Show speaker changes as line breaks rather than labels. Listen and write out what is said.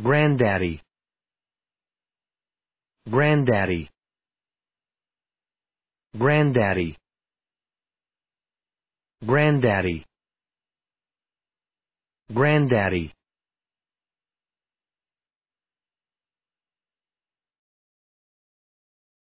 Granddaddy. Granddaddy. Granddaddy. Granddaddy. Granddaddy.